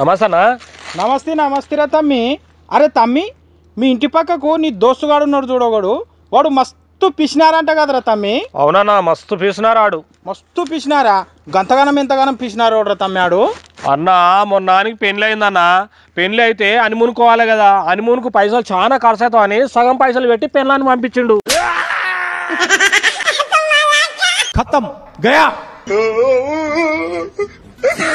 నమస్తేనా నమస్తే నమస్తేరా తమ్మి అరే తమ్మి మీ ఇంటి పక్కకు నీ దోస్తుగాడు ఉన్నాడు చూడగాడు వాడు మస్తు పిసినారంట కదరా తమ్మి అవునా మస్తు పిసినారాడు మస్తు పిసినారా గంతగానం ఎంతగానం పిసినారు తమ్మి ఆడు అన్నా మొన్నానికి పెళ్ళి అయిందన్న పెళ్ళి అయితే అనిమునుకోవాలి కదా అనిమునుకు పైసలు చాలా ఖర్చు అవుతాం అని సగం పైసలు పెట్టి పెళ్ళాన్ని పంపించిండు ఖతం గయా